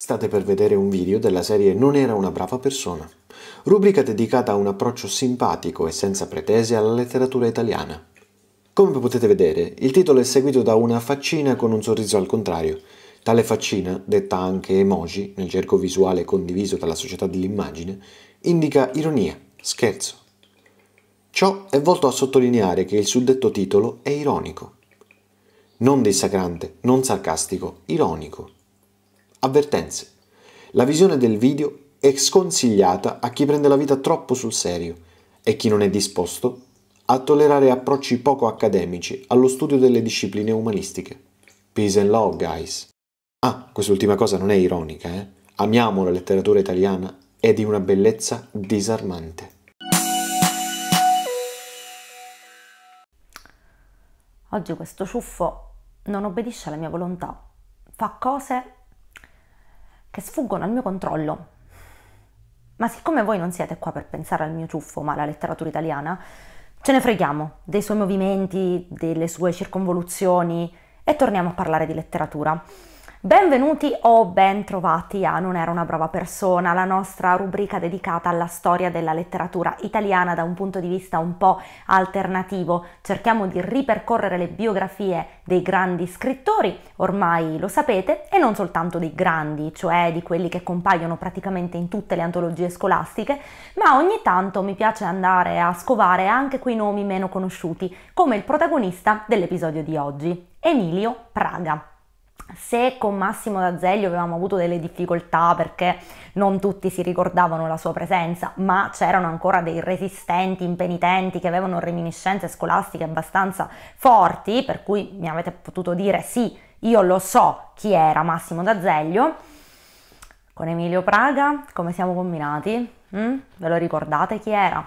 State per vedere un video della serie Non era una brava persona, rubrica dedicata a un approccio simpatico e senza pretese alla letteratura italiana. Come potete vedere, il titolo è seguito da una faccina con un sorriso al contrario. Tale faccina, detta anche emoji nel cerco visuale condiviso dalla società dell'immagine, indica ironia, scherzo. Ciò è volto a sottolineare che il suddetto titolo è ironico. Non dissacrante, non sarcastico, ironico Avvertenze. La visione del video è sconsigliata a chi prende la vita troppo sul serio e chi non è disposto a tollerare approcci poco accademici allo studio delle discipline umanistiche. Peace and love, guys. Ah, quest'ultima cosa non è ironica, eh? Amiamo la letteratura italiana, è di una bellezza disarmante. Oggi questo ciuffo non obbedisce alla mia volontà, fa cose che sfuggono al mio controllo. Ma siccome voi non siete qua per pensare al mio ciuffo, ma alla letteratura italiana, ce ne freghiamo dei suoi movimenti, delle sue circonvoluzioni e torniamo a parlare di letteratura. Benvenuti o bentrovati a Non era una brava persona, la nostra rubrica dedicata alla storia della letteratura italiana da un punto di vista un po' alternativo. Cerchiamo di ripercorrere le biografie dei grandi scrittori, ormai lo sapete, e non soltanto dei grandi, cioè di quelli che compaiono praticamente in tutte le antologie scolastiche, ma ogni tanto mi piace andare a scovare anche quei nomi meno conosciuti, come il protagonista dell'episodio di oggi, Emilio Praga se con Massimo D'Azeglio avevamo avuto delle difficoltà perché non tutti si ricordavano la sua presenza, ma c'erano ancora dei resistenti, impenitenti che avevano reminiscenze scolastiche abbastanza forti, per cui mi avete potuto dire sì, io lo so chi era Massimo D'Azeglio, con Emilio Praga come siamo combinati? Mm? Ve lo ricordate chi era?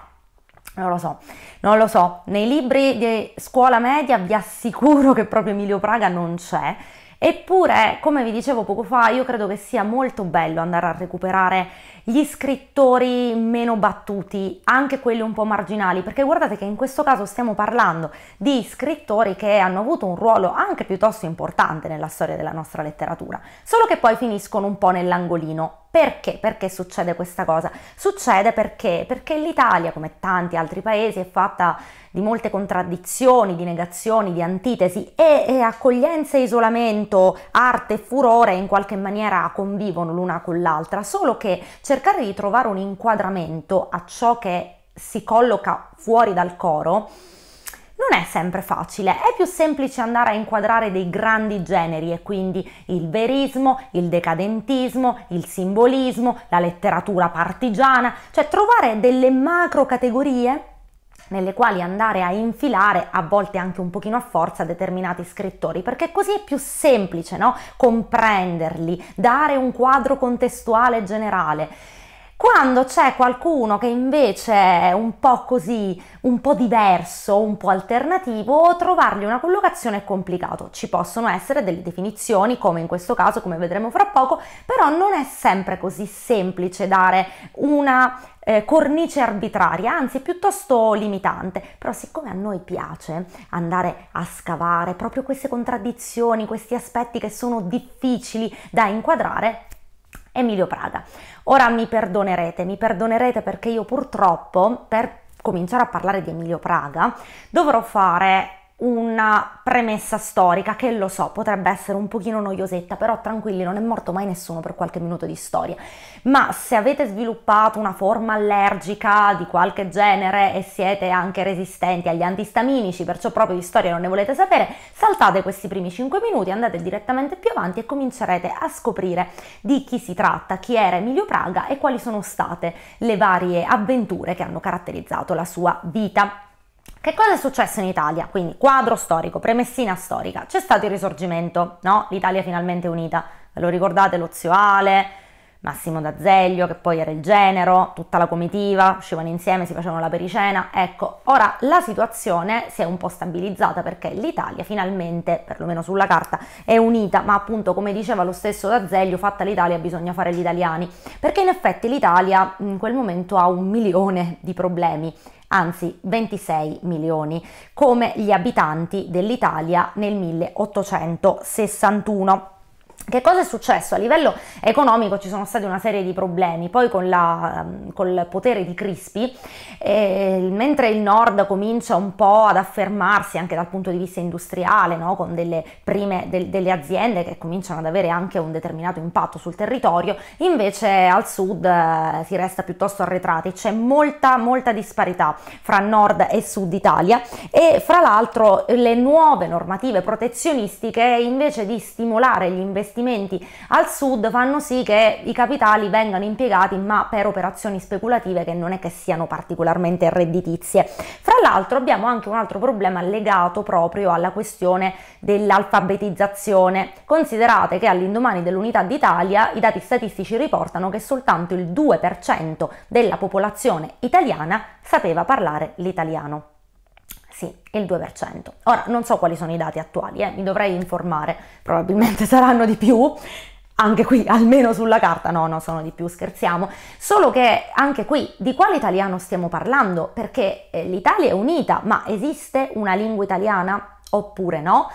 Non lo so, non lo so. Nei libri di scuola media vi assicuro che proprio Emilio Praga non c'è Eppure, come vi dicevo poco fa, io credo che sia molto bello andare a recuperare gli scrittori meno battuti, anche quelli un po' marginali, perché guardate che in questo caso stiamo parlando di scrittori che hanno avuto un ruolo anche piuttosto importante nella storia della nostra letteratura, solo che poi finiscono un po' nell'angolino perché? Perché succede questa cosa? Succede perché? Perché l'Italia, come tanti altri paesi, è fatta di molte contraddizioni, di negazioni, di antitesi e, e accoglienza e isolamento, arte e furore in qualche maniera convivono l'una con l'altra, solo che cercare di trovare un inquadramento a ciò che si colloca fuori dal coro non è sempre facile, è più semplice andare a inquadrare dei grandi generi e quindi il verismo, il decadentismo, il simbolismo, la letteratura partigiana, cioè trovare delle macro categorie nelle quali andare a infilare a volte anche un pochino a forza determinati scrittori, perché così è più semplice no? comprenderli, dare un quadro contestuale generale. Quando c'è qualcuno che invece è un po' così, un po' diverso, un po' alternativo, trovargli una collocazione è complicato. Ci possono essere delle definizioni, come in questo caso, come vedremo fra poco, però non è sempre così semplice dare una eh, cornice arbitraria, anzi è piuttosto limitante. Però siccome a noi piace andare a scavare proprio queste contraddizioni, questi aspetti che sono difficili da inquadrare, Emilio Praga. Ora mi perdonerete, mi perdonerete perché io purtroppo per cominciare a parlare di Emilio Praga dovrò fare una premessa storica che lo so potrebbe essere un pochino noiosetta però tranquilli non è morto mai nessuno per qualche minuto di storia ma se avete sviluppato una forma allergica di qualche genere e siete anche resistenti agli antistaminici perciò proprio di storia non ne volete sapere saltate questi primi 5 minuti andate direttamente più avanti e comincerete a scoprire di chi si tratta chi era Emilio Praga e quali sono state le varie avventure che hanno caratterizzato la sua vita che cosa è successo in Italia? Quindi quadro storico, premessina storica. C'è stato il risorgimento, no? L'Italia finalmente unita. Ve lo ricordate lo zio Ale, Massimo D'Azeglio, che poi era il genero, tutta la comitiva, uscivano insieme, si facevano la pericena. Ecco, ora la situazione si è un po' stabilizzata perché l'Italia finalmente, perlomeno sulla carta, è unita, ma appunto come diceva lo stesso D'Azeglio, fatta l'Italia bisogna fare gli italiani, perché in effetti l'Italia in quel momento ha un milione di problemi anzi 26 milioni, come gli abitanti dell'Italia nel 1861. Che cosa è successo? A livello economico ci sono stati una serie di problemi, poi con la, ehm, col potere di Crispi, eh, mentre il nord comincia un po' ad affermarsi anche dal punto di vista industriale, no? con delle prime del, delle aziende che cominciano ad avere anche un determinato impatto sul territorio, invece al sud eh, si resta piuttosto arretrati, c'è molta molta disparità fra nord e sud Italia e fra l'altro le nuove normative protezionistiche invece di stimolare gli investimenti investimenti al sud fanno sì che i capitali vengano impiegati ma per operazioni speculative che non è che siano particolarmente redditizie. Fra l'altro abbiamo anche un altro problema legato proprio alla questione dell'alfabetizzazione. Considerate che all'indomani dell'unità d'Italia i dati statistici riportano che soltanto il 2% della popolazione italiana sapeva parlare l'italiano sì, il 2%. Ora non so quali sono i dati attuali, eh, mi dovrei informare, probabilmente saranno di più, anche qui almeno sulla carta, no, no, sono di più, scherziamo, solo che anche qui di quale italiano stiamo parlando? Perché eh, l'Italia è unita, ma esiste una lingua italiana oppure no?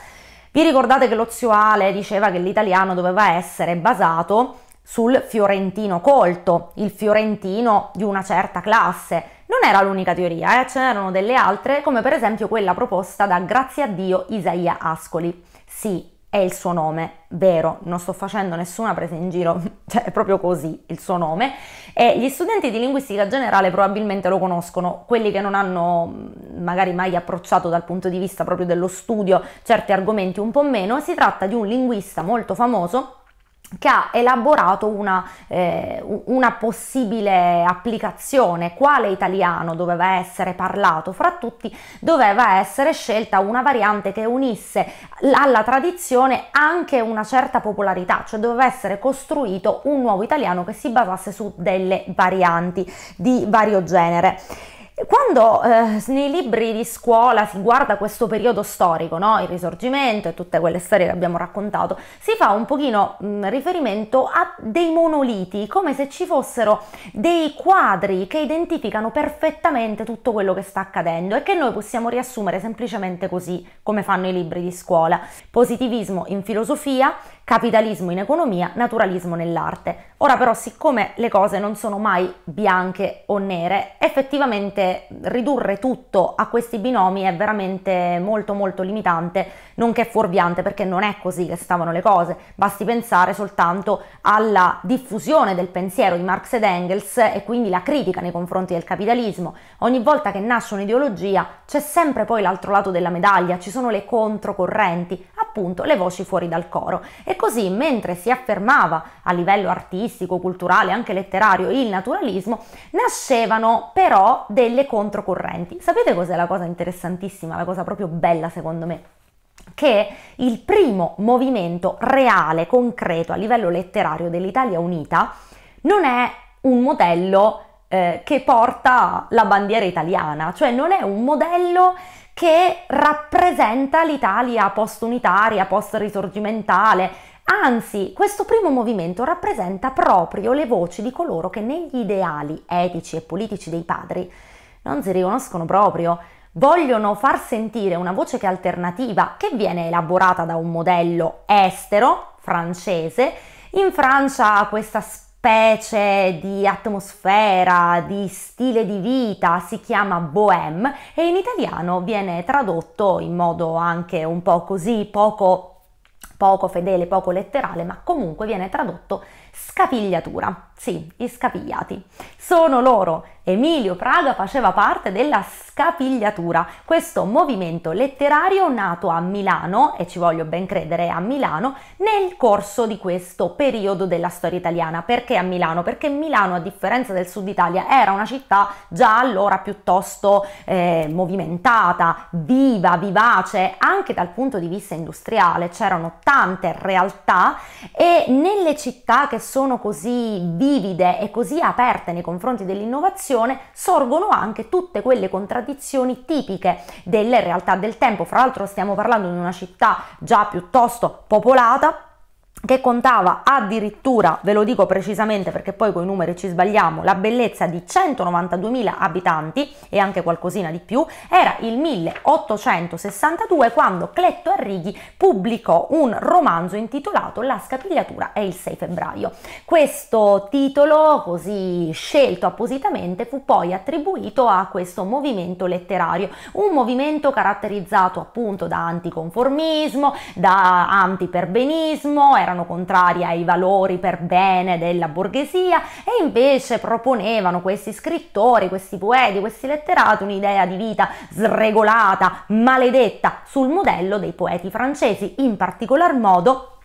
Vi ricordate che lo zio Ale diceva che l'italiano doveva essere basato sul fiorentino colto, il fiorentino di una certa classe. Non era l'unica teoria, eh? ce n'erano delle altre, come per esempio quella proposta da grazie a Dio Isaia Ascoli. Sì, è il suo nome, vero, non sto facendo nessuna presa in giro, cioè è proprio così il suo nome e gli studenti di linguistica generale probabilmente lo conoscono, quelli che non hanno mm, magari mai approcciato dal punto di vista proprio dello studio certi argomenti un po' meno, si tratta di un linguista molto famoso che ha elaborato una, eh, una, possibile applicazione, quale italiano doveva essere parlato fra tutti, doveva essere scelta una variante che unisse alla tradizione anche una certa popolarità, cioè doveva essere costruito un nuovo italiano che si basasse su delle varianti di vario genere. Quando eh, nei libri di scuola si guarda questo periodo storico, no? il risorgimento e tutte quelle storie che abbiamo raccontato, si fa un pochino mh, mm, riferimento a dei monoliti, come se ci fossero dei quadri che identificano perfettamente tutto quello che sta accadendo e che noi possiamo riassumere semplicemente così, come fanno i libri di scuola. Positivismo in filosofia, capitalismo in economia, naturalismo nell'arte. Ora però siccome le cose non sono mai bianche o nere, effettivamente ridurre tutto a questi binomi è veramente molto molto limitante, nonché fuorviante perché non è così che stavano le cose, basti pensare soltanto alla diffusione del pensiero di Marx ed Engels e quindi la critica nei confronti del capitalismo. Ogni volta che nasce un'ideologia c'è sempre poi l'altro lato della medaglia, ci sono le controcorrenti, appunto le voci fuori dal coro. E così, mentre si affermava a livello artistico, culturale, anche letterario il naturalismo, nascevano però delle controcorrenti. Sapete cos'è la cosa interessantissima, la cosa proprio bella secondo me? che il primo movimento reale, concreto a livello letterario dell'Italia Unita non è un modello eh, che porta la bandiera italiana, cioè non è un modello che rappresenta l'Italia post-unitaria, post-risorgimentale. Anzi, questo primo movimento rappresenta proprio le voci di coloro che negli ideali etici e politici dei padri non si riconoscono proprio, vogliono far sentire una voce che è alternativa che viene elaborata da un modello estero, francese. In Francia questa spesa specie di atmosfera, di stile di vita, si chiama bohème e in italiano viene tradotto in modo anche un po' così poco, poco fedele, poco letterale, ma comunque viene tradotto scapigliatura. Sì, i scapigliati. Sono loro. Emilio Praga faceva parte della scapigliatura, questo movimento letterario nato a Milano, e ci voglio ben credere a Milano, nel corso di questo periodo della storia italiana. Perché a Milano? Perché Milano, a differenza del sud Italia, era una città già allora piuttosto eh, movimentata, viva, vivace, anche dal punto di vista industriale. C'erano tante realtà e nelle città che sono così vive, livide e così aperte nei confronti dell'innovazione, sorgono anche tutte quelle contraddizioni tipiche delle realtà del tempo. Fra l'altro stiamo parlando di una città già piuttosto popolata, che contava addirittura, ve lo dico precisamente perché poi con i numeri ci sbagliamo, la bellezza di 192.000 abitanti e anche qualcosina di più, era il 1862 quando Cletto Arrighi pubblicò un romanzo intitolato La scapigliatura è il 6 febbraio. Questo titolo, così scelto appositamente, fu poi attribuito a questo movimento letterario, un movimento caratterizzato appunto da anticonformismo, da antiperbenismo, erano erano contrari ai valori per bene della borghesia e invece proponevano questi scrittori, questi poeti, questi letterati un'idea di vita sregolata, maledetta sul modello dei poeti francesi, in particolar modo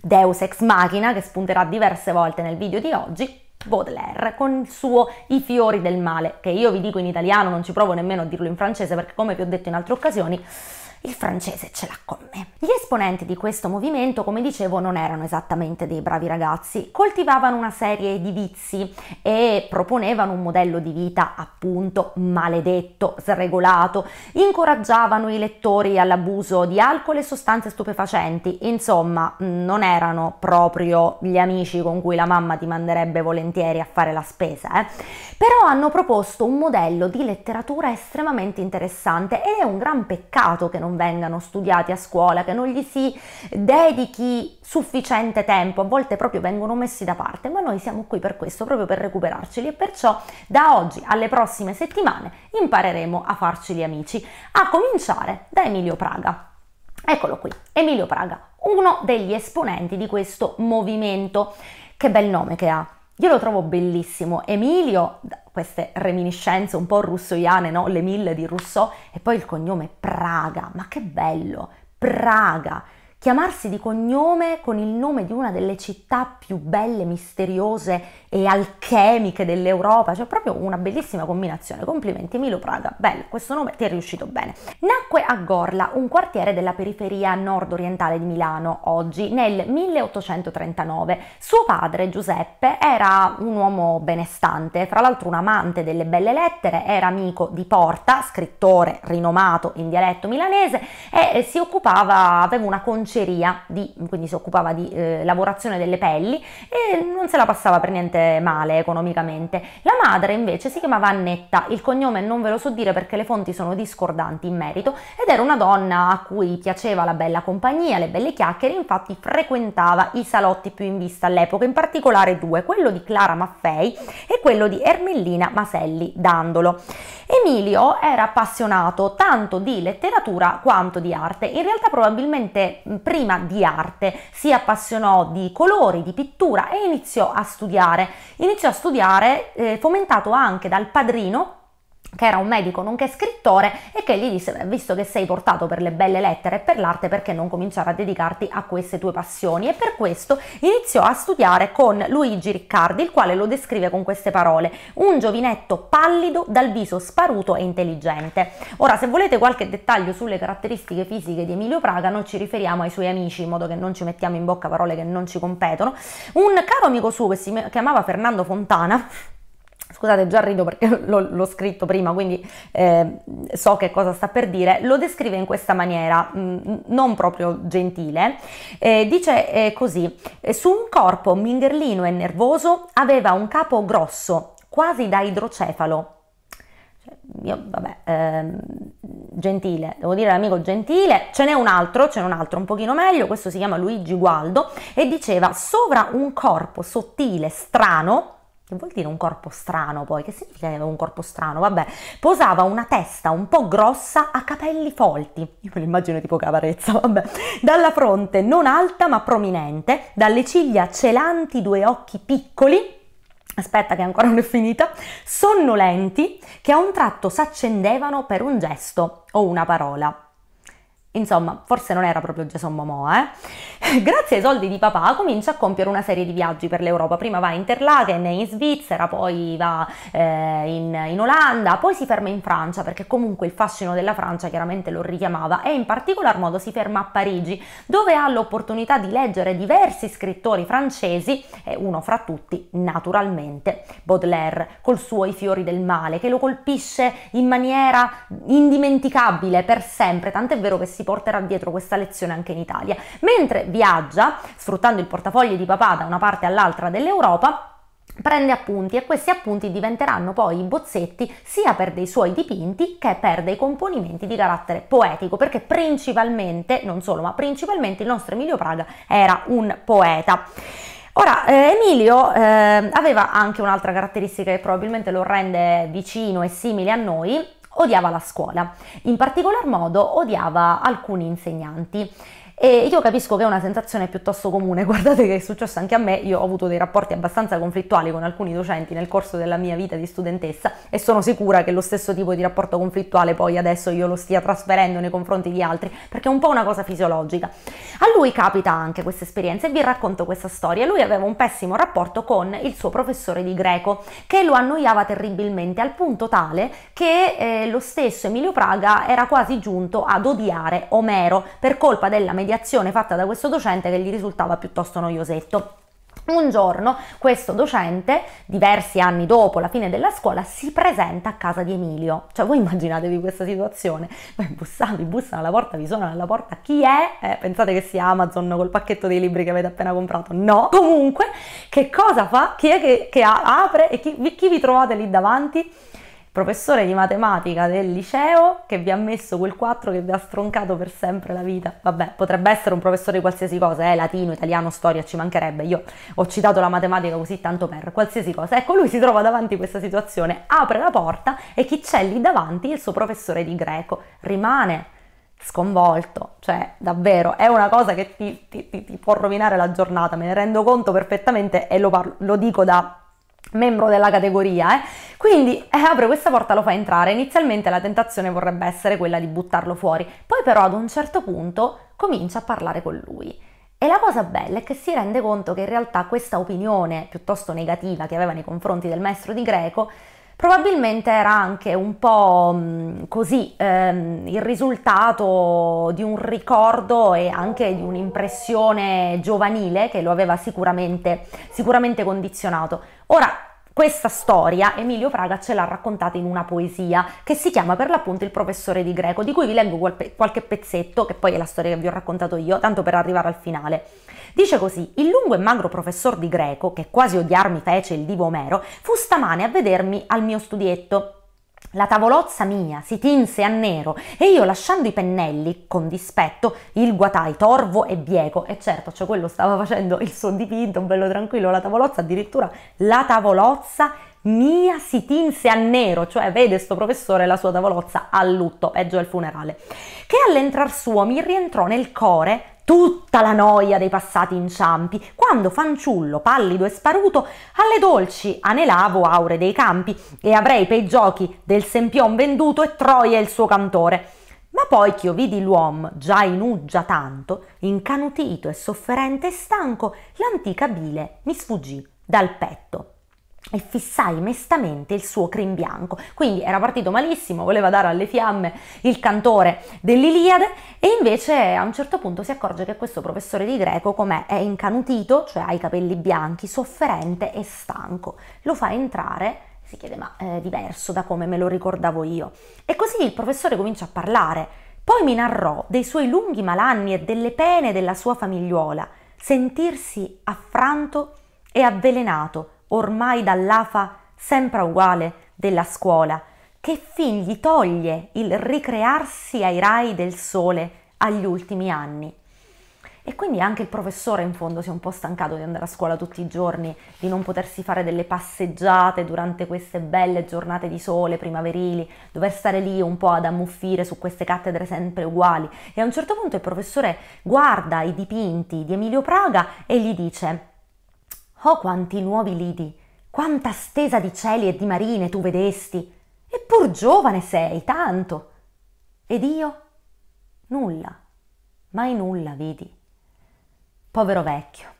Deus ex machina che spunterà diverse volte nel video di oggi, Baudelaire con il suo I fiori del male, che io vi dico in italiano, non ci provo nemmeno a dirlo in francese perché come vi ho detto in altre occasioni, il francese ce l'ha con me. Gli esponenti di questo movimento, come dicevo, non erano esattamente dei bravi ragazzi, coltivavano una serie di vizi e proponevano un modello di vita appunto maledetto, sregolato, incoraggiavano i lettori all'abuso di alcol e sostanze stupefacenti, insomma non erano proprio gli amici con cui la mamma ti manderebbe volentieri a fare la spesa, eh. però hanno proposto un modello di letteratura estremamente interessante ed è un gran peccato che non non vengano studiati a scuola, che non gli si dedichi sufficiente tempo, a volte proprio vengono messi da parte, ma noi siamo qui per questo, proprio per recuperarceli e perciò da oggi alle prossime settimane impareremo a farceli amici, a cominciare da Emilio Praga. Eccolo qui, Emilio Praga, uno degli esponenti di questo movimento. Che bel nome che ha! Io lo trovo bellissimo. Emilio, queste reminiscenze un po' russoiane, no? Le mille di Rousseau, e poi il cognome Praga, ma che bello, Praga. Chiamarsi di cognome con il nome di una delle città più belle, misteriose e alchemiche dell'Europa, cioè proprio una bellissima combinazione. Complimenti Milo Praga, bello, questo nome ti è riuscito bene. Nacque a Gorla, un quartiere della periferia nord-orientale di Milano, oggi nel 1839. Suo padre Giuseppe era un uomo benestante, fra l'altro un amante delle belle lettere, era amico di Porta, scrittore rinomato in dialetto milanese e si occupava, aveva una concessione cartucceria, di, quindi si occupava di eh, lavorazione delle pelli e non se la passava per niente male economicamente. La madre invece si chiamava Annetta, il cognome non ve lo so dire perché le fonti sono discordanti in merito, ed era una donna a cui piaceva la bella compagnia, le belle chiacchiere, infatti frequentava i salotti più in vista all'epoca, in particolare due, quello di Clara Maffei e quello di Ermellina Maselli Dandolo. Emilio era appassionato tanto di letteratura quanto di arte, in realtà probabilmente prima di arte si appassionò di colori, di pittura e iniziò a studiare. Iniziò a studiare eh, fomentato anche dal padrino che era un medico nonché scrittore e che gli disse visto che sei portato per le belle lettere e per l'arte perché non cominciare a dedicarti a queste tue passioni e per questo iniziò a studiare con Luigi Riccardi il quale lo descrive con queste parole un giovinetto pallido dal viso sparuto e intelligente ora se volete qualche dettaglio sulle caratteristiche fisiche di Emilio Praga noi ci riferiamo ai suoi amici in modo che non ci mettiamo in bocca parole che non ci competono un caro amico suo che si chiamava Fernando Fontana scusate già rido perché l'ho, scritto prima, quindi eh, so che cosa sta per dire, lo descrive in questa maniera, mh, mm, non proprio gentile, eh, dice eh, così, eh, su un corpo mingherlino e nervoso aveva un capo grosso, quasi da idrocefalo. Cioè, io, vabbè, ehm, gentile, devo dire l'amico gentile, ce n'è un altro, ce n'è un altro un pochino meglio, questo si chiama Luigi Gualdo e diceva sovra un corpo sottile, strano, che vuol dire un corpo strano poi, che significa che aveva un corpo strano, vabbè, posava una testa un po' grossa a capelli folti, io me l'immagino tipo cavarezza, vabbè, dalla fronte non alta ma prominente, dalle ciglia celanti due occhi piccoli, aspetta che ancora non è finita, sonnolenti, che a un tratto s'accendevano per un gesto o una parola. Insomma, forse non era proprio Jason Momoa, eh? Grazie ai soldi di papà comincia a compiere una serie di viaggi per l'Europa. Prima va a Interlaken, in Svizzera, poi va eh, in, in, Olanda, poi si ferma in Francia perché comunque il fascino della Francia chiaramente lo richiamava e in particolar modo si ferma a Parigi dove ha l'opportunità di leggere diversi scrittori francesi e uno fra tutti naturalmente Baudelaire col suo I fiori del male che lo colpisce in maniera indimenticabile per sempre, tant'è vero che si si porterà dietro questa lezione anche in Italia. Mentre viaggia, sfruttando il portafoglio di papà da una parte all'altra dell'Europa, prende appunti e questi appunti diventeranno poi i bozzetti sia per dei suoi dipinti che per dei componimenti di carattere poetico, perché principalmente, non solo, ma principalmente il nostro Emilio Praga era un poeta. Ora, eh, Emilio eh, aveva anche un'altra caratteristica che probabilmente lo rende vicino e simile a noi, odiava la scuola, in particolar modo odiava alcuni insegnanti e io capisco che è una sensazione piuttosto comune, guardate che è successo anche a me, io ho avuto dei rapporti abbastanza conflittuali con alcuni docenti nel corso della mia vita di studentessa e sono sicura che lo stesso tipo di rapporto conflittuale poi adesso io lo stia trasferendo nei confronti di altri, perché è un po' una cosa fisiologica. A lui capita anche questa esperienza e vi racconto questa storia. Lui aveva un pessimo rapporto con il suo professore di greco che lo annoiava terribilmente al punto tale che eh, lo stesso Emilio Praga era quasi giunto ad odiare Omero per colpa della mediazione di azione fatta da questo docente che gli risultava piuttosto noiosetto. Un giorno questo docente, diversi anni dopo la fine della scuola, si presenta a casa di Emilio. Cioè voi immaginatevi questa situazione, voi bussate, bussano alla porta, vi suonano alla porta, chi è? Eh, pensate che sia Amazon col pacchetto dei libri che avete appena comprato? No! Comunque, che cosa fa? Chi è che, che apre e chi, chi vi trovate lì davanti? professore di matematica del liceo che vi ha messo quel 4 che vi ha stroncato per sempre la vita. Vabbè, potrebbe essere un professore di qualsiasi cosa, eh, latino, italiano, storia, ci mancherebbe. Io ho citato la matematica così tanto per qualsiasi cosa. Ecco, lui si trova davanti a questa situazione, apre la porta e chi c'è lì davanti? Il suo professore di greco. Rimane sconvolto, cioè davvero è una cosa che ti, ti, ti, può rovinare la giornata, me ne rendo conto perfettamente e lo, parlo, lo dico da membro della categoria, eh? Quindi eh, apre questa porta, lo fa entrare. Inizialmente la tentazione vorrebbe essere quella di buttarlo fuori, poi però ad un certo punto comincia a parlare con lui. E la cosa bella è che si rende conto che in realtà questa opinione piuttosto negativa che aveva nei confronti del maestro di greco Probabilmente era anche un po' mm, così ehm, il risultato di un ricordo e anche di un'impressione giovanile che lo aveva sicuramente, sicuramente condizionato. Ora, questa storia Emilio Fraga ce l'ha raccontata in una poesia che si chiama per l'appunto Il professore di greco, di cui vi leggo qualche pezzetto, che poi è la storia che vi ho raccontato io, tanto per arrivare al finale. Dice così: Il lungo e magro professor di greco, che quasi odiarmi fece il divo Omero, fu stamane a vedermi al mio studietto la tavolozza mia si tinse a nero e io lasciando i pennelli, con dispetto, il guatai torvo e bieco. E certo, cioè quello stava facendo il suo dipinto, bello tranquillo, la tavolozza, addirittura la tavolozza mia si tinse a nero, cioè vede sto professore la sua tavolozza a lutto, peggio del funerale, che all'entrar suo mi rientrò nel core tutta la noia dei passati inciampi, quando fanciullo, pallido e sparuto, alle dolci anelavo aure dei campi e avrei pei giochi del sempion venduto e Troia il suo cantore. Ma poi ch'io vidi l'uom, già in uggia tanto, incanutito e sofferente e stanco, l'antica bile mi sfuggì dal petto e fissai mestamente il suo crin bianco. Quindi era partito malissimo, voleva dare alle fiamme il cantore dell'Iliade e invece a un certo punto si accorge che questo professore di greco com'è è incanutito, cioè ha i capelli bianchi, sofferente e stanco. Lo fa entrare si chiede ma è eh, diverso da come me lo ricordavo io. E così il professore comincia a parlare, poi mi narrò dei suoi lunghi malanni e delle pene della sua famigliuola, sentirsi affranto e avvelenato ormai dall'afa sempre uguale della scuola, che figli toglie il ricrearsi ai rai del sole agli ultimi anni. E quindi anche il professore in fondo si è un po' stancato di andare a scuola tutti i giorni, di non potersi fare delle passeggiate durante queste belle giornate di sole primaverili, dover stare lì un po' ad ammuffire su queste cattedre sempre uguali. E a un certo punto il professore guarda i dipinti di Emilio Praga e gli dice Oh, quanti nuovi lidi! Quanta stesa di cieli e di marine tu vedesti! Eppur giovane sei, tanto! Ed io? Nulla, mai nulla vidi. Povero vecchio.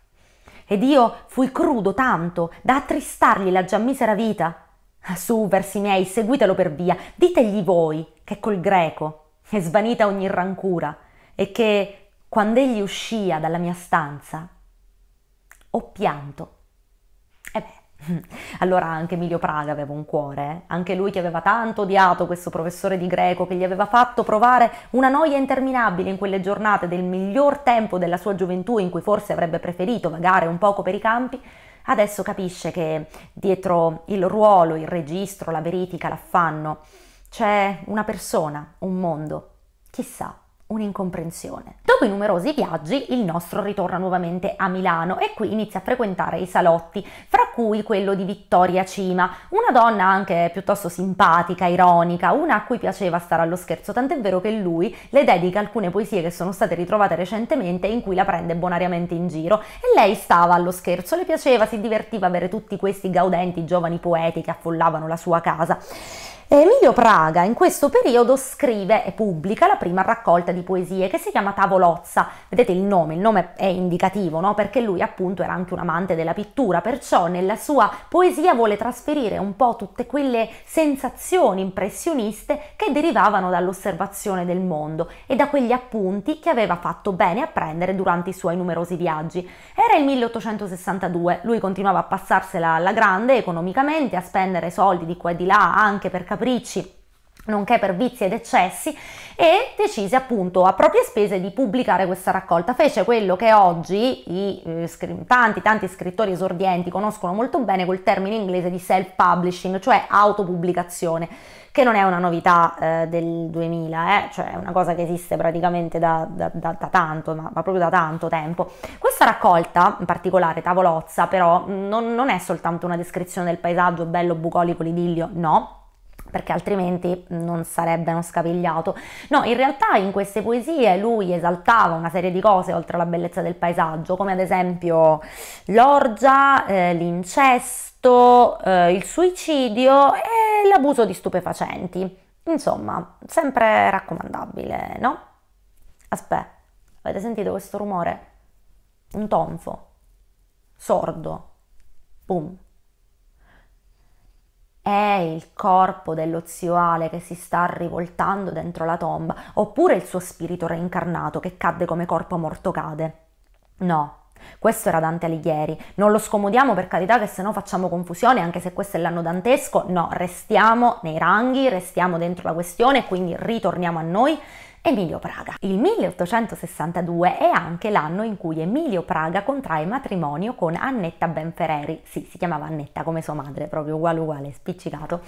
Ed io fui crudo tanto da attristargli la già misera vita. Su, versi miei, seguitelo per via, ditegli voi che col greco è svanita ogni rancura e che, quando egli uscia dalla mia stanza, ho pianto. E beh, allora anche Emilio Praga aveva un cuore, eh? anche lui che aveva tanto odiato questo professore di greco che gli aveva fatto provare una noia interminabile in quelle giornate del miglior tempo della sua gioventù in cui forse avrebbe preferito vagare un poco per i campi, adesso capisce che dietro il ruolo, il registro, la verifica, l'affanno c'è una persona, un mondo. Chissà un'incomprensione. Dopo i numerosi viaggi, il nostro ritorna nuovamente a Milano e qui inizia a frequentare i salotti, fra cui quello di Vittoria Cima, una donna anche piuttosto simpatica, ironica, una a cui piaceva stare allo scherzo, tant'è vero che lui le dedica alcune poesie che sono state ritrovate recentemente in cui la prende bonariamente in giro e lei stava allo scherzo, le piaceva, si divertiva a avere tutti questi gaudenti giovani poeti che affollavano la sua casa. Emilio Praga in questo periodo scrive e pubblica la prima raccolta di poesie che si chiama Tavolozza. Vedete il nome, il nome è indicativo no? perché lui appunto era anche un amante della pittura, perciò nella sua poesia vuole trasferire un po' tutte quelle sensazioni impressioniste che derivavano dall'osservazione del mondo e da quegli appunti che aveva fatto bene a prendere durante i suoi numerosi viaggi. Era il 1862, lui continuava a passarsela alla grande economicamente, a spendere soldi di qua e di là anche per capire capricci nonché per vizi ed eccessi e decise appunto a proprie spese di pubblicare questa raccolta. Fece quello che oggi i, eh, tanti tanti scrittori esordienti conoscono molto bene col termine inglese di self-publishing, cioè autopubblicazione, che non è una novità eh, del 2000, eh, cioè è una cosa che esiste praticamente da, da, da, da tanto, ma, ma, proprio da tanto tempo. Questa raccolta, in particolare Tavolozza, però non, non è soltanto una descrizione del paesaggio bello, bucolico, l'idillio, no, perché altrimenti non sarebbero uno scapigliato. No, in realtà in queste poesie lui esaltava una serie di cose oltre alla bellezza del paesaggio, come ad esempio l'orgia, eh, l'incesto, eh, il suicidio e l'abuso di stupefacenti. Insomma, sempre raccomandabile, no? Aspetta, avete sentito questo rumore? Un tonfo, sordo, boom è il corpo dello zio Ale che si sta rivoltando dentro la tomba, oppure il suo spirito reincarnato che cadde come corpo morto cade. No, questo era Dante Alighieri. Non lo scomodiamo per carità che sennò facciamo confusione, anche se questo è l'anno dantesco. No, restiamo nei ranghi, restiamo dentro la questione, quindi ritorniamo a noi. Emilio Praga. Il 1862 è anche l'anno in cui Emilio Praga contrae matrimonio con Annetta Benferreri. sì, si chiamava Annetta come sua madre, proprio uguale uguale, spiccicato,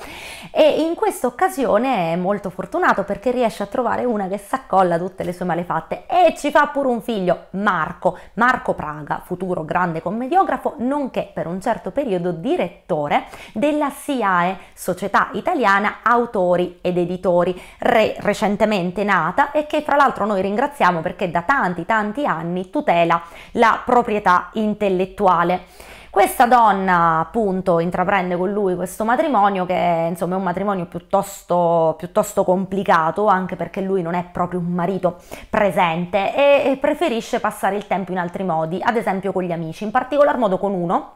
e in questa occasione è molto fortunato perché riesce a trovare una che s'accolla tutte le sue malefatte e ci fa pure un figlio, Marco, Marco Praga, futuro grande commediografo, nonché per un certo periodo direttore della SIAE, Società Italiana Autori ed Editori, re- recentemente nata Venezia e che fra l'altro noi ringraziamo perché da tanti tanti anni tutela la proprietà intellettuale. Questa donna appunto intraprende con lui questo matrimonio che insomma è un matrimonio piuttosto, piuttosto complicato anche perché lui non è proprio un marito presente e preferisce passare il tempo in altri modi, ad esempio con gli amici, in particolar modo con uno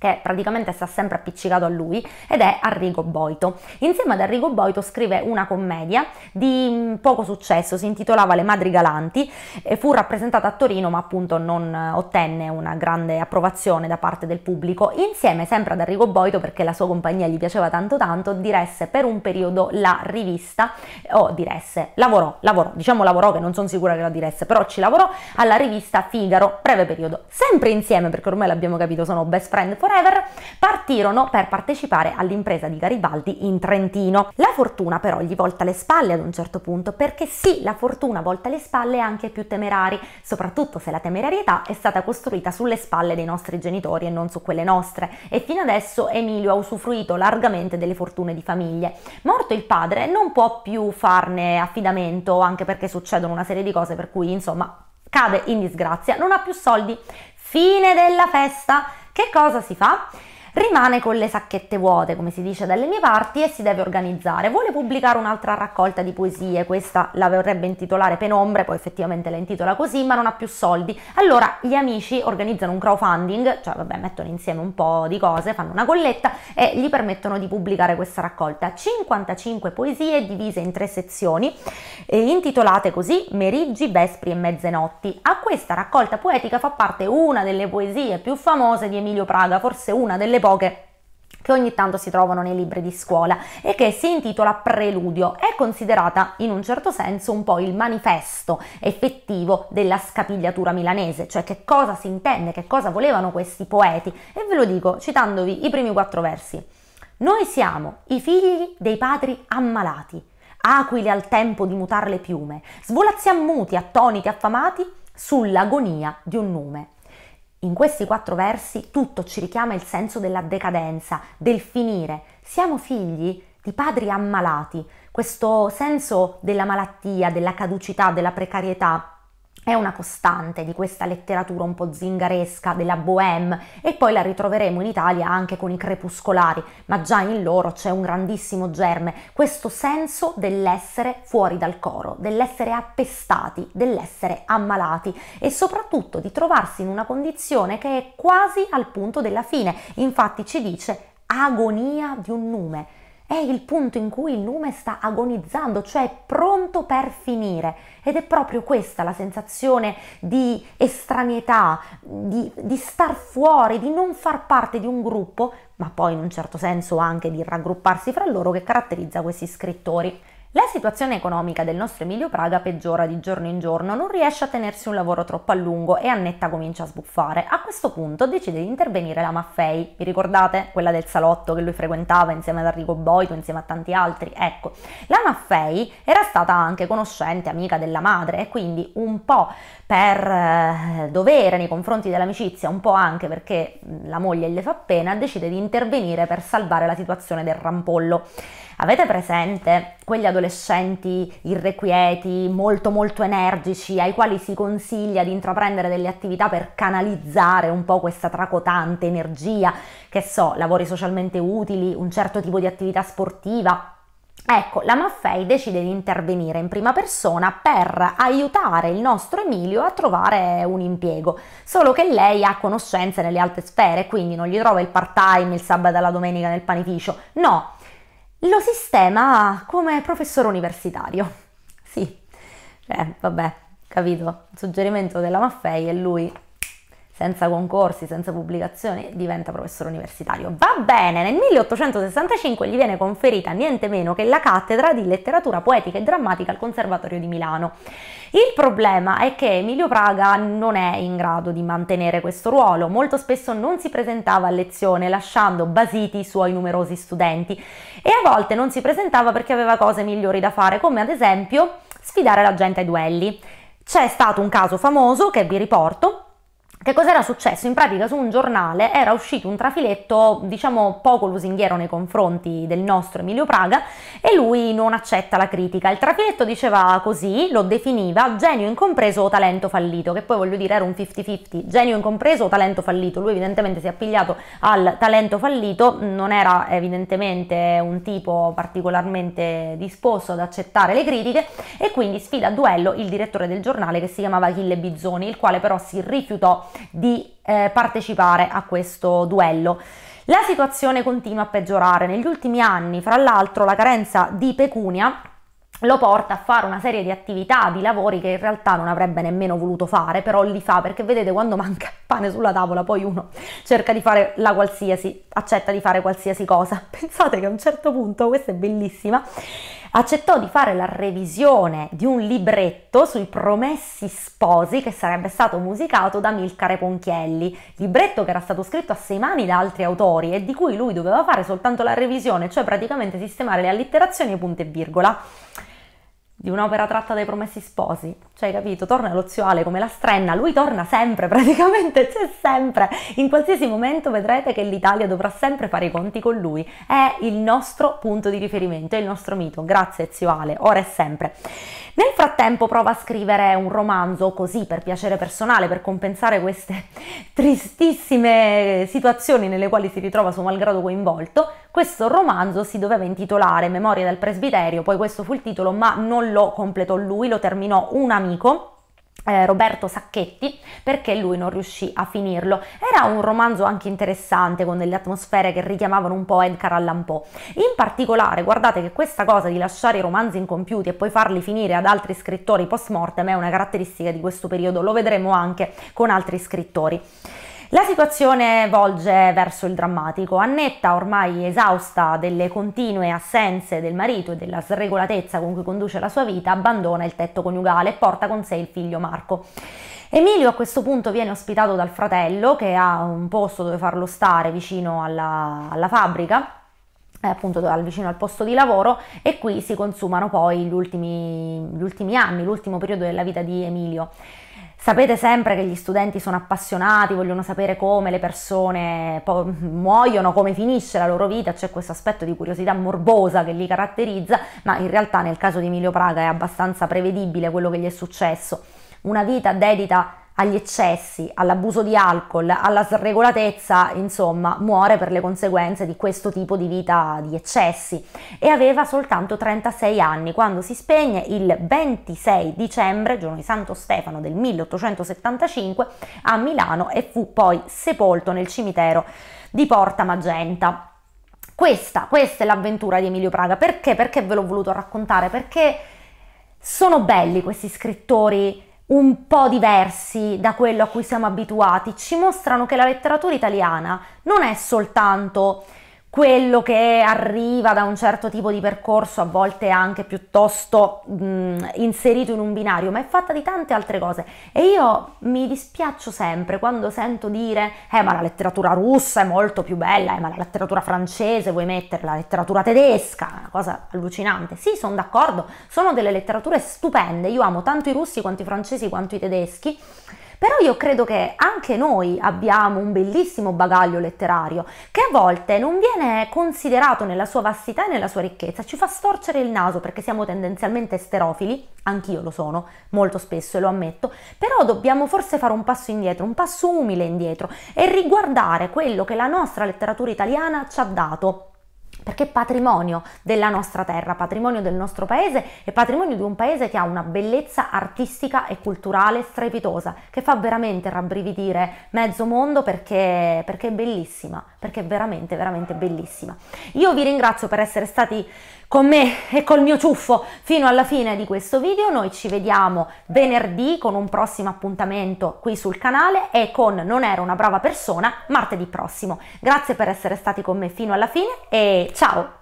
che praticamente sta sempre appiccicato a lui ed è Arrigo Boito. Insieme ad Arrigo Boito scrive una commedia di mm, poco successo, si intitolava Le Madri Galanti e fu rappresentata a Torino ma appunto non eh, ottenne una grande approvazione da parte del pubblico. Insieme sempre ad Arrigo Boito perché la sua compagnia gli piaceva tanto tanto, diresse per un periodo la rivista eh, o oh, diresse, lavorò, lavorò, diciamo lavorò che non sono sicura che la diresse, però ci lavorò alla rivista Figaro, breve periodo, sempre insieme perché ormai l'abbiamo capito, sono best friend for Forever partirono per partecipare all'impresa di Garibaldi in Trentino. La fortuna però gli volta le spalle ad un certo punto perché sì, la fortuna volta le spalle anche ai più temerari, soprattutto se la temerarietà è stata costruita sulle spalle dei nostri genitori e non su quelle nostre e fino adesso Emilio ha usufruito largamente delle fortune di famiglie. Morto il padre non può più farne affidamento anche perché succedono una serie di cose per cui insomma cade in disgrazia, non ha più soldi. Fine della festa! Che cosa si fa? rimane con le sacchette vuote, come si dice dalle mie parti, e si deve organizzare. Vuole pubblicare un'altra raccolta di poesie, questa la vorrebbe intitolare Penombre, poi effettivamente la intitola così, ma non ha più soldi. Allora gli amici organizzano un crowdfunding, cioè vabbè, mettono insieme un po' di cose, fanno una colletta e gli permettono di pubblicare questa raccolta. 55 poesie divise in tre sezioni, eh, intitolate così Meriggi, Vespri e Mezzanotti. A questa raccolta poetica fa parte una delle poesie più famose di Emilio Praga, forse una delle delle poche che ogni tanto si trovano nei libri di scuola e che si intitola Preludio. È considerata in un certo senso un po' il manifesto effettivo della scapigliatura milanese, cioè che cosa si intende, che cosa volevano questi poeti. E ve lo dico citandovi i primi quattro versi. Noi siamo i figli dei padri ammalati, aquile al tempo di mutar le piume, svolazziamo muti, attoniti, affamati, sull'agonia di un nume. In questi quattro versi tutto ci richiama il senso della decadenza, del finire. Siamo figli di padri ammalati, questo senso della malattia, della caducità, della precarietà è una costante di questa letteratura un po' zingaresca della bohème e poi la ritroveremo in Italia anche con i crepuscolari, ma già in loro c'è un grandissimo germe, questo senso dell'essere fuori dal coro, dell'essere appestati, dell'essere ammalati e soprattutto di trovarsi in una condizione che è quasi al punto della fine. Infatti ci dice agonia di un nume è il punto in cui il lume sta agonizzando, cioè è pronto per finire. Ed è proprio questa la sensazione di estranietà, di, di star fuori, di non far parte di un gruppo, ma poi in un certo senso anche di raggrupparsi fra loro che caratterizza questi scrittori. La situazione economica del nostro Emilio Praga peggiora di giorno in giorno, non riesce a tenersi un lavoro troppo a lungo e Annetta comincia a sbuffare. A questo punto decide di intervenire la Maffei, vi ricordate? Quella del salotto che lui frequentava insieme ad Arrigo Boito, insieme a tanti altri. Ecco, la Maffei era stata anche conoscente, amica della madre e quindi un po' per eh, dovere nei confronti dell'amicizia, un po' anche perché mm, la moglie le fa pena, decide di intervenire per salvare la situazione del rampollo. Avete presente quegli adolescenti irrequieti, molto molto energici, ai quali si consiglia di intraprendere delle attività per canalizzare un po' questa tracotante energia, che so, lavori socialmente utili, un certo tipo di attività sportiva, Ecco, la Maffei decide di intervenire in prima persona per aiutare il nostro Emilio a trovare un impiego, solo che lei ha conoscenze nelle alte sfere, quindi non gli trova il part-time il sabato e la domenica nel panificio, no, lo sistema come professore universitario. Sì, cioè, vabbè, capito, suggerimento della Maffei e lui senza concorsi, senza pubblicazioni, diventa professore universitario. Va bene, nel 1865 gli viene conferita niente meno che la cattedra di letteratura poetica e drammatica al Conservatorio di Milano. Il problema è che Emilio Praga non è in grado di mantenere questo ruolo, molto spesso non si presentava a lezione lasciando basiti i suoi numerosi studenti e a volte non si presentava perché aveva cose migliori da fare, come ad esempio sfidare la gente ai duelli. C'è stato un caso famoso che vi riporto che cos'era successo? In pratica su un giornale era uscito un trafiletto, diciamo, poco lusinghiero nei confronti del nostro Emilio Praga e lui non accetta la critica. Il trafiletto diceva così, lo definiva genio incompreso o talento fallito, che poi voglio dire era un 50-50, genio incompreso o talento fallito. Lui evidentemente si è appigliato al talento fallito, non era evidentemente un tipo particolarmente disposto ad accettare le critiche e quindi sfida a duello il direttore del giornale che si chiamava Achille Bizzoni, il quale però si rifiutò di eh, partecipare a questo duello. La situazione continua a peggiorare. Negli ultimi anni, fra l'altro, la carenza di pecunia lo porta a fare una serie di attività, di lavori che in realtà non avrebbe nemmeno voluto fare, però li fa perché vedete quando manca pane sulla tavola poi uno cerca di fare la qualsiasi, accetta di fare qualsiasi cosa. Pensate che a un certo punto, questa è bellissima, accettò di fare la revisione di un libretto sui promessi sposi che sarebbe stato musicato da Milcare Ponchielli, libretto che era stato scritto a sei mani da altri autori e di cui lui doveva fare soltanto la revisione, cioè praticamente sistemare le allitterazioni punto e virgola di un'opera tratta dai promessi sposi, cioè hai capito, torna lo zio Ale come la strenna, lui torna sempre praticamente, c'è sempre, in qualsiasi momento vedrete che l'Italia dovrà sempre fare i conti con lui, è il nostro punto di riferimento, è il nostro mito, grazie zio Ale, ora e sempre. Nel frattempo prova a scrivere un romanzo così per piacere personale, per compensare queste tristissime situazioni nelle quali si ritrova suo malgrado coinvolto, questo romanzo si doveva intitolare Memoria del presbiterio, poi questo fu il titolo ma non lo completò lui, lo terminò un amico eh, Roberto Sacchetti perché lui non riuscì a finirlo. Era un romanzo anche interessante con delle atmosfere che richiamavano un po' Edgar Allan Poe. In particolare, guardate che questa cosa di lasciare i romanzi incompiuti e poi farli finire ad altri scrittori post mortem è una caratteristica di questo periodo, lo vedremo anche con altri scrittori. La situazione volge verso il drammatico. Annetta, ormai esausta delle continue assenze del marito e della sregolatezza con cui conduce la sua vita, abbandona il tetto coniugale e porta con sé il figlio Marco. Emilio a questo punto viene ospitato dal fratello che ha un posto dove farlo stare vicino alla, alla fabbrica eh, appunto al, vicino al posto di lavoro e qui si consumano poi gli ultimi, gli ultimi anni, l'ultimo periodo della vita di Emilio. Sapete sempre che gli studenti sono appassionati, vogliono sapere come le persone muoiono, come finisce la loro vita, c'è questo aspetto di curiosità morbosa che li caratterizza, ma in realtà nel caso di Emilio Praga è abbastanza prevedibile quello che gli è successo. Una vita dedita agli eccessi, all'abuso di alcol, alla sregolatezza, insomma, muore per le conseguenze di questo tipo di vita di eccessi e aveva soltanto 36 anni quando si spegne il 26 dicembre, giorno di Santo Stefano del 1875, a Milano e fu poi sepolto nel cimitero di Porta Magenta. Questa, questa è l'avventura di Emilio Praga. Perché? Perché ve l'ho voluto raccontare? Perché sono belli questi scrittori un po' diversi da quello a cui siamo abituati, ci mostrano che la letteratura italiana non è soltanto quello che arriva da un certo tipo di percorso, a volte anche piuttosto mh, inserito in un binario, ma è fatta di tante altre cose. E io mi dispiaccio sempre quando sento dire, eh ma la letteratura russa è molto più bella, eh ma la letteratura francese vuoi mettere, la letteratura tedesca, una cosa allucinante. Sì, sono d'accordo, sono delle letterature stupende, io amo tanto i russi quanto i francesi quanto i tedeschi, però io credo che anche noi abbiamo un bellissimo bagaglio letterario che a volte non viene considerato nella sua vastità e nella sua ricchezza, ci fa storcere il naso perché siamo tendenzialmente esterofili, anch'io lo sono molto spesso e lo ammetto, però dobbiamo forse fare un passo indietro, un passo umile indietro e riguardare quello che la nostra letteratura italiana ci ha dato perché è patrimonio della nostra terra, patrimonio del nostro paese e patrimonio di un paese che ha una bellezza artistica e culturale strepitosa, che fa veramente rabbrividire mezzo mondo perché, perché è bellissima perché è veramente, veramente bellissima. Io vi ringrazio per essere stati con me e col mio ciuffo fino alla fine di questo video. Noi ci vediamo venerdì con un prossimo appuntamento qui sul canale e con Non ero una brava persona martedì prossimo. Grazie per essere stati con me fino alla fine e ciao!